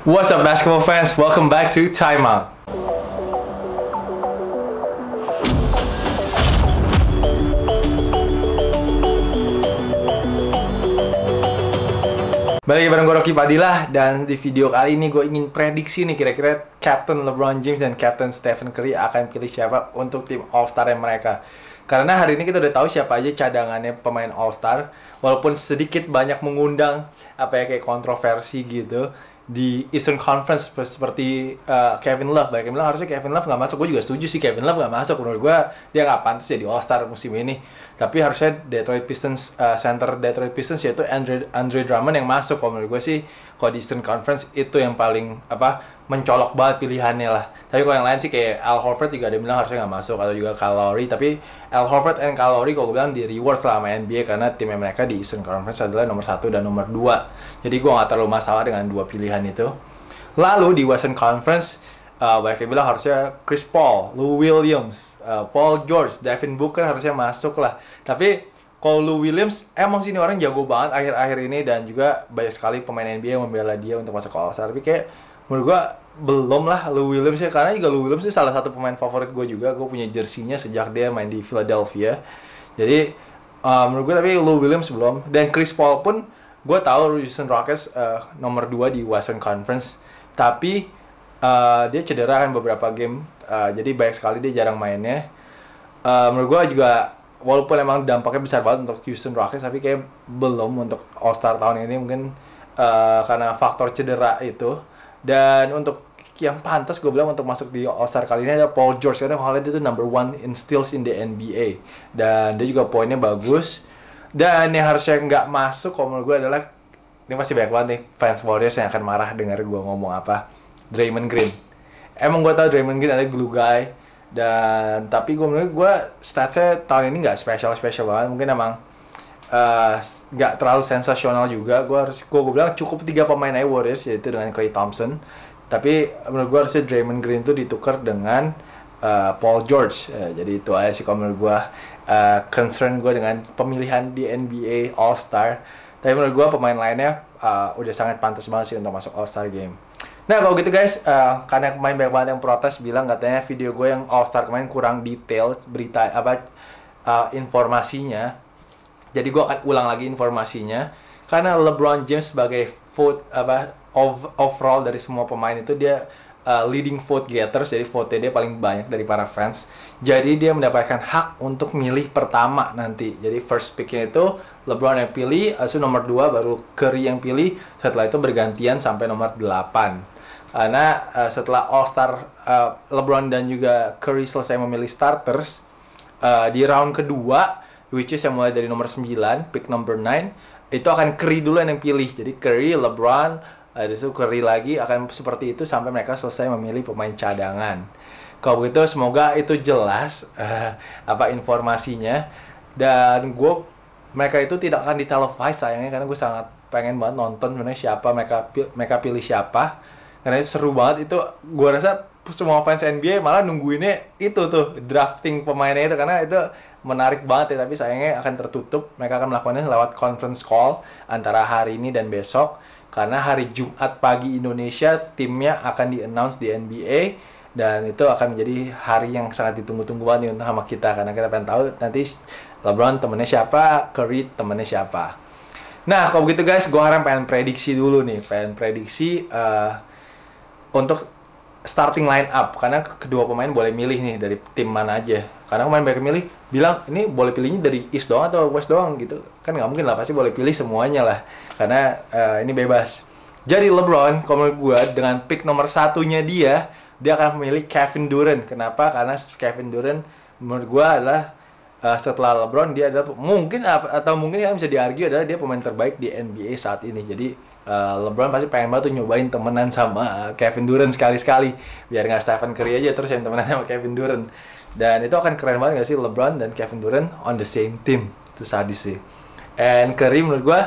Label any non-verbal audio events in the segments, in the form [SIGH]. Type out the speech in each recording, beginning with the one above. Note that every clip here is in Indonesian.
What's up basketball fans? Welcome back to Time Out. Balik bareng gue Rocky Padilla dan di video kali ini gue ingin prediksi nih kira-kira Captain LeBron James dan Captain Stephen Curry akan pilih siapa untuk tim All Star yang mereka. Karena hari ini kita udah tahu siapa aja cadangannya pemain All Star, walaupun sedikit banyak mengundang apa ya kayak kontroversi gitu di Eastern Conference seperti uh, Kevin Love. Banyak yang bilang harusnya Kevin Love nggak masuk. Gue juga setuju sih Kevin Love nggak masuk. Menurut gue dia nggak pantas jadi All Star musim ini. Tapi harusnya Detroit Pistons uh, center Detroit Pistons yaitu Andre Andre Drummond yang masuk. Kalau menurut gue sih kalau di Eastern Conference itu yang paling apa mencolok banget pilihannya lah. Tapi kalau yang lain sih kayak Al Horford juga ada bilang harusnya nggak masuk atau juga Kalori. Tapi Al Horford and Kalori kalau gue bilang di reward selama NBA karena timnya mereka di Eastern Conference adalah nomor satu dan nomor dua. Jadi gue nggak terlalu masalah dengan dua pilihan itu. Lalu di Western Conference Uh, banyak yang bilang harusnya Chris Paul, Lou Williams, uh, Paul George, Devin Booker harusnya masuk lah. Tapi kalau Lou Williams emang sih ini orang jago banget akhir-akhir ini dan juga banyak sekali pemain NBA membela dia untuk masuk ke All Star. Tapi kayak menurut gue belum lah Lou Williams ya karena juga Lou Williams sih salah satu pemain favorit gue juga gue punya jersinya sejak dia main di Philadelphia jadi uh, menurut gue tapi Lou Williams belum dan Chris Paul pun gue tahu Houston Rockets uh, nomor 2 di Western Conference tapi uh, dia cedera kan beberapa game uh, jadi banyak sekali dia jarang mainnya uh, menurut gue juga walaupun emang dampaknya besar banget untuk Houston Rockets tapi kayak belum untuk All Star tahun ini mungkin uh, karena faktor cedera itu dan untuk yang pantas gue bilang untuk masuk di All Star kali ini ada Paul George karena kalau dia tuh number one in steals in the NBA dan dia juga poinnya bagus dan yang harusnya nggak masuk kalau menurut gue adalah ini pasti banyak banget nih fans Warriors yang akan marah dengar gue ngomong apa Draymond Green emang gue tau Draymond Green ada glue guy dan tapi gue menurut gue statsnya tahun ini nggak special special banget mungkin emang Eh, nggak uh, terlalu sensasional juga gue harus gue, gue bilang cukup tiga pemain aja Warriors yaitu dengan Clay Thompson tapi menurut gue harusnya Draymond Green tuh ditukar dengan uh, Paul George uh, jadi itu aja sih kalau menurut gue uh, concern gue dengan pemilihan di NBA All Star tapi menurut gue pemain lainnya uh, udah sangat pantas banget sih untuk masuk All Star game Nah kalau gitu guys, uh, karena pemain banyak banget yang protes bilang katanya video gue yang All Star kemarin kurang detail berita apa uh, informasinya jadi gue akan ulang lagi informasinya karena LeBron James sebagai vote apa of, overall dari semua pemain itu dia uh, leading vote getters jadi vote dia paling banyak dari para fans jadi dia mendapatkan hak untuk milih pertama nanti jadi first picknya itu LeBron yang pilih uh, nomor 2 baru Curry yang pilih setelah itu bergantian sampai nomor 8 karena uh, setelah All Star uh, LeBron dan juga Curry selesai memilih starters uh, di round kedua which is yang mulai dari nomor 9, pick number 9, itu akan Curry dulu yang pilih. Jadi Curry, LeBron, eh, ada itu Curry lagi akan seperti itu sampai mereka selesai memilih pemain cadangan. Kalau begitu semoga itu jelas uh, apa informasinya dan gue mereka itu tidak akan ditelevise sayangnya karena gue sangat pengen banget nonton sebenarnya siapa mereka mereka pilih siapa karena itu seru banget itu gue rasa semua fans NBA malah nungguinnya itu tuh drafting pemainnya itu karena itu menarik banget ya tapi sayangnya akan tertutup mereka akan melakukannya lewat conference call antara hari ini dan besok karena hari Jumat pagi Indonesia timnya akan di announce di NBA dan itu akan menjadi hari yang sangat ditunggu-tunggu banget untuk sama kita karena kita pengen tahu nanti LeBron temennya siapa, Curry temennya siapa. Nah, kalau begitu guys, gue harap pengen prediksi dulu nih, pengen prediksi uh, untuk starting line up karena kedua pemain boleh milih nih dari tim mana aja karena pemain banyak milih bilang ini boleh pilihnya dari East doang atau West doang gitu kan nggak mungkin lah pasti boleh pilih semuanya lah karena uh, ini bebas jadi LeBron kalau menurut gue dengan pick nomor satunya dia dia akan memilih Kevin Durant kenapa karena Kevin Durant menurut gue adalah uh, setelah LeBron dia adalah mungkin atau mungkin yang bisa diargu adalah dia pemain terbaik di NBA saat ini jadi Eh, LeBron pasti pengen banget tuh nyobain temenan sama Kevin Durant sekali-sekali biar nggak Stephen Curry aja terus yang temenan sama Kevin Durant dan itu akan keren banget gak sih LeBron dan Kevin Durant on the same team itu sadis sih and Curry menurut gue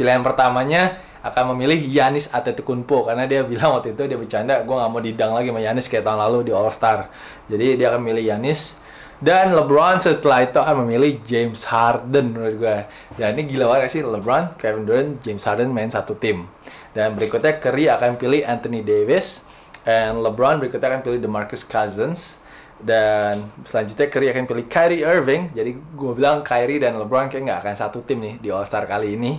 pilihan pertamanya akan memilih Yanis Antetokounmpo karena dia bilang waktu itu dia bercanda gue nggak mau didang lagi sama Yanis kayak tahun lalu di All Star jadi dia akan memilih Yanis dan LeBron setelah itu akan memilih James Harden menurut gue. Dan ini gila banget sih LeBron, Kevin Durant, James Harden main satu tim. Dan berikutnya Curry akan pilih Anthony Davis. Dan LeBron berikutnya akan pilih DeMarcus Cousins. Dan selanjutnya Curry akan pilih Kyrie Irving. Jadi gue bilang Kyrie dan LeBron kayak nggak akan satu tim nih di All Star kali ini.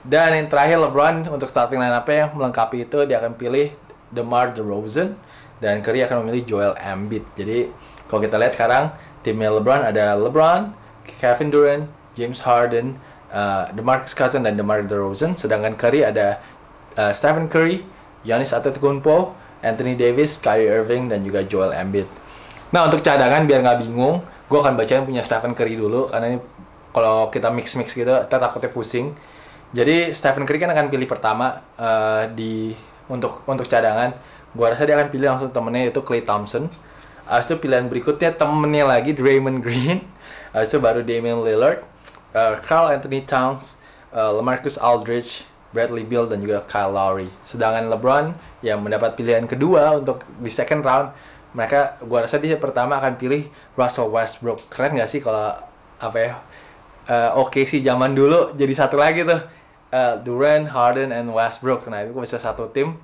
Dan yang terakhir LeBron untuk starting line up yang melengkapi itu dia akan pilih DeMar DeRozan dan Curry akan memilih Joel Embiid. Jadi kalau kita lihat sekarang timnya LeBron ada LeBron, Kevin Durant, James Harden, uh, DeMarcus Cousins dan DeMar DeRozan. Sedangkan Curry ada uh, Stephen Curry, Giannis Antetokounmpo, Anthony Davis, Kyrie Irving dan juga Joel Embiid. Nah untuk cadangan biar nggak bingung, gue akan bacain punya Stephen Curry dulu karena ini kalau kita mix mix gitu, kita takutnya pusing. Jadi Stephen Curry kan akan pilih pertama uh, di untuk untuk cadangan. Gue rasa dia akan pilih langsung temennya itu Clay Thompson Habis ah, itu pilihan berikutnya temennya lagi Draymond Green. Habis ah, itu baru Damian Lillard, uh, Anthony Towns, uh, LaMarcus Aldridge, Bradley Beal dan juga Kyle Lowry. Sedangkan LeBron yang mendapat pilihan kedua untuk di second round, mereka gua rasa dia pertama akan pilih Russell Westbrook. Keren gak sih kalau apa ya? Uh, Oke okay sih zaman dulu jadi satu lagi tuh. Uh, Durant, Harden, and Westbrook. Nah itu bisa satu tim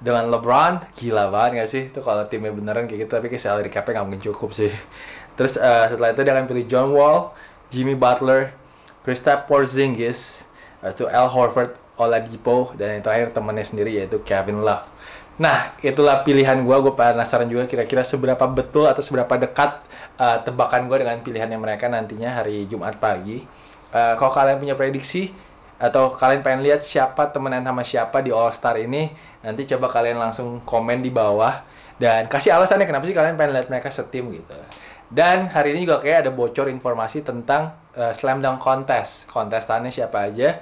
dengan LeBron gila banget gak sih itu kalau timnya beneran kayak gitu tapi kayak salary capnya nggak mungkin cukup sih terus uh, setelah itu dia akan pilih John Wall Jimmy Butler Kristaps Porzingis uh, so Al Horford Oladipo dan yang terakhir temannya sendiri yaitu Kevin Love nah itulah pilihan gue gue penasaran juga kira-kira seberapa betul atau seberapa dekat uh, tebakan gue dengan pilihan yang mereka nantinya hari Jumat pagi uh, kalau kalian punya prediksi atau kalian pengen lihat siapa temenan sama siapa di All Star ini, nanti coba kalian langsung komen di bawah dan kasih alasannya kenapa sih kalian pengen lihat mereka setim gitu. Dan hari ini juga kayak ada bocor informasi tentang uh, slam dunk contest, kontestannya siapa aja.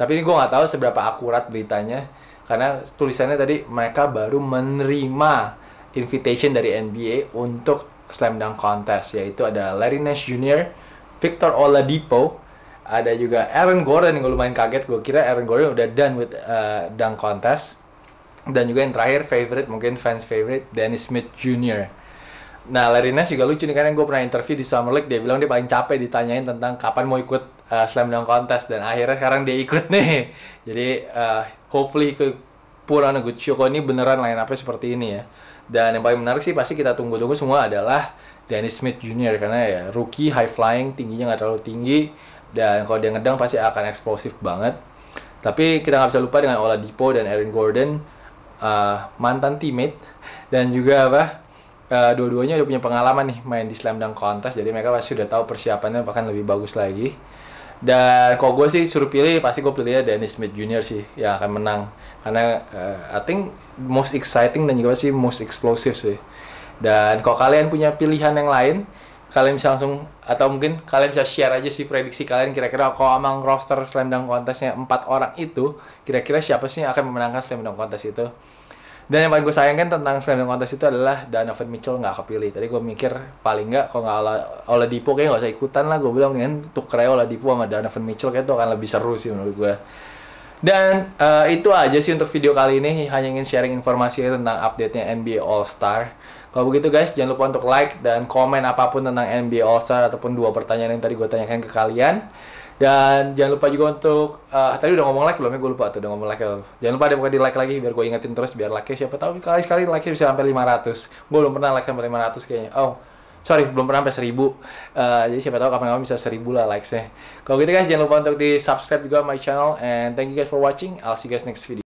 Tapi ini gue nggak tahu seberapa akurat beritanya karena tulisannya tadi mereka baru menerima invitation dari NBA untuk slam dunk contest yaitu ada Larry Nash Jr., Victor Oladipo, ada juga Aaron Gordon gue lumayan kaget gue kira Aaron Gordon udah done with uh, dunk contest dan juga yang terakhir favorite mungkin fans favorite Dennis Smith Jr. Nah Larry Nash juga lucu nih karena gue pernah interview di Summer League dia bilang dia paling capek ditanyain tentang kapan mau ikut uh, slam dunk contest dan akhirnya sekarang dia ikut [LAUGHS] nih jadi uh, hopefully ke put on a good show kok ini beneran line up seperti ini ya dan yang paling menarik sih pasti kita tunggu-tunggu semua adalah Dennis Smith Jr. karena ya rookie high flying tingginya nggak terlalu tinggi dan kalau dia ngedang pasti akan eksplosif banget tapi kita nggak bisa lupa dengan Oladipo dan Aaron Gordon uh, mantan teammate [LAUGHS] dan juga apa uh, dua-duanya udah punya pengalaman nih main di slam dunk kontes, jadi mereka pasti udah tahu persiapannya bahkan lebih bagus lagi dan kalau gue sih suruh pilih pasti gue pilihnya Dennis Smith Jr sih yang akan menang karena uh, I think most exciting dan juga sih most explosive sih dan kalau kalian punya pilihan yang lain kalian bisa langsung atau mungkin kalian bisa share aja sih prediksi kalian kira-kira kalau emang roster slam dunk kontesnya empat orang itu kira-kira siapa sih yang akan memenangkan slam dunk kontes itu dan yang paling gue sayangkan tentang slam dunk kontes itu adalah Donovan Mitchell nggak kepilih tadi gue mikir paling nggak kalau nggak Ola, Dipo kayaknya nggak usah ikutan lah gue bilang tuh kreo Ola Dipo sama Donovan Mitchell kayak itu akan lebih seru sih menurut gue dan uh, itu aja sih untuk video kali ini. Hanya ingin sharing informasi tentang update-nya NBA All Star. Kalau begitu guys, jangan lupa untuk like dan komen apapun tentang NBA All Star ataupun dua pertanyaan yang tadi gue tanyakan ke kalian. Dan jangan lupa juga untuk uh, tadi udah ngomong like belum ya gue lupa tuh udah ngomong like. Jangan lupa deh di like lagi biar gue ingetin terus biar like nya siapa tahu kali sekali like nya bisa sampai 500. Gue belum pernah like sampai 500 kayaknya. Oh, sorry belum pernah sampai seribu uh, jadi siapa tahu kapan-kapan bisa seribu lah likesnya kalau gitu guys jangan lupa untuk di subscribe juga my channel and thank you guys for watching I'll see you guys next video